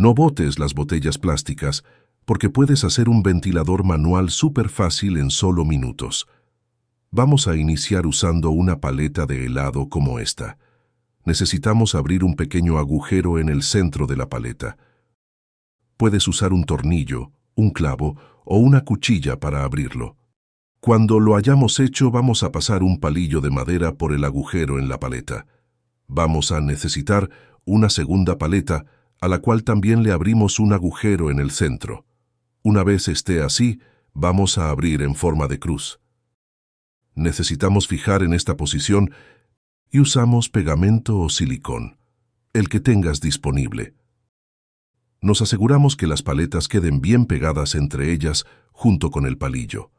No botes las botellas plásticas porque puedes hacer un ventilador manual súper fácil en solo minutos. Vamos a iniciar usando una paleta de helado como esta. Necesitamos abrir un pequeño agujero en el centro de la paleta. Puedes usar un tornillo, un clavo o una cuchilla para abrirlo. Cuando lo hayamos hecho vamos a pasar un palillo de madera por el agujero en la paleta. Vamos a necesitar una segunda paleta a la cual también le abrimos un agujero en el centro. Una vez esté así, vamos a abrir en forma de cruz. Necesitamos fijar en esta posición y usamos pegamento o silicón, el que tengas disponible. Nos aseguramos que las paletas queden bien pegadas entre ellas junto con el palillo.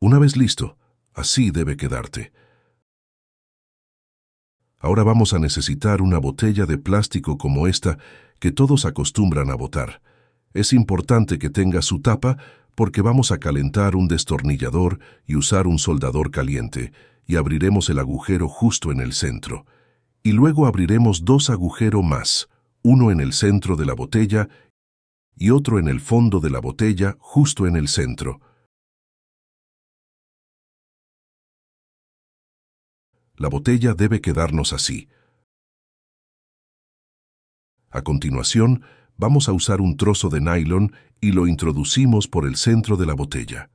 Una vez listo, así debe quedarte. Ahora vamos a necesitar una botella de plástico como esta que todos acostumbran a botar. Es importante que tenga su tapa porque vamos a calentar un destornillador y usar un soldador caliente y abriremos el agujero justo en el centro. Y luego abriremos dos agujeros más, uno en el centro de la botella y otro en el fondo de la botella justo en el centro. La botella debe quedarnos así. A continuación, vamos a usar un trozo de nylon y lo introducimos por el centro de la botella.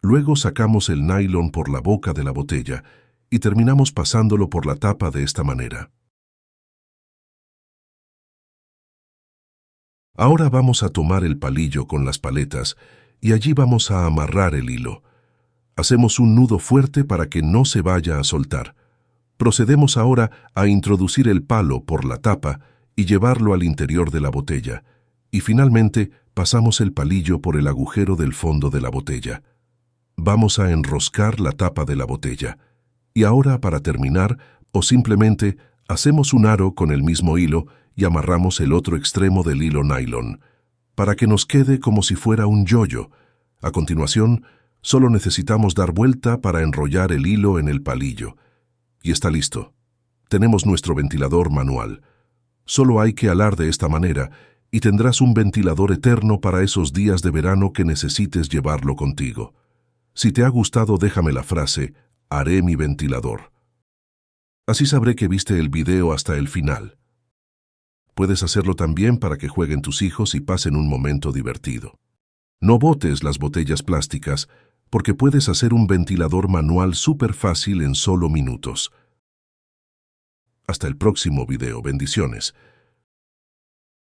Luego sacamos el nylon por la boca de la botella y terminamos pasándolo por la tapa de esta manera. Ahora vamos a tomar el palillo con las paletas y allí vamos a amarrar el hilo. Hacemos un nudo fuerte para que no se vaya a soltar. Procedemos ahora a introducir el palo por la tapa y llevarlo al interior de la botella, y finalmente pasamos el palillo por el agujero del fondo de la botella. Vamos a enroscar la tapa de la botella. Y ahora, para terminar, o simplemente, hacemos un aro con el mismo hilo y amarramos el otro extremo del hilo nylon, para que nos quede como si fuera un yoyo. A continuación, Solo necesitamos dar vuelta para enrollar el hilo en el palillo. Y está listo. Tenemos nuestro ventilador manual. Solo hay que alar de esta manera y tendrás un ventilador eterno para esos días de verano que necesites llevarlo contigo. Si te ha gustado déjame la frase, haré mi ventilador. Así sabré que viste el video hasta el final. Puedes hacerlo también para que jueguen tus hijos y pasen un momento divertido. No botes las botellas plásticas porque puedes hacer un ventilador manual súper fácil en solo minutos. Hasta el próximo video. Bendiciones.